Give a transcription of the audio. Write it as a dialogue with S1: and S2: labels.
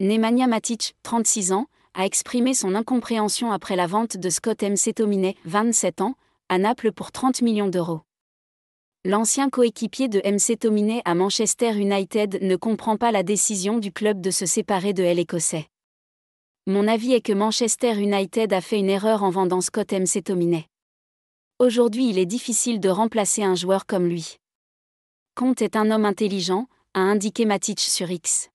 S1: Nemanja Matic, 36 ans, a exprimé son incompréhension après la vente de Scott M. 27 ans, à Naples pour 30 millions d'euros. L'ancien coéquipier de M. à Manchester United ne comprend pas la décision du club de se séparer de l'Écossais. Mon avis est que Manchester United a fait une erreur en vendant Scott M. Aujourd'hui, il est difficile de remplacer un joueur comme lui. Comte est un homme intelligent, a indiqué Matic sur X.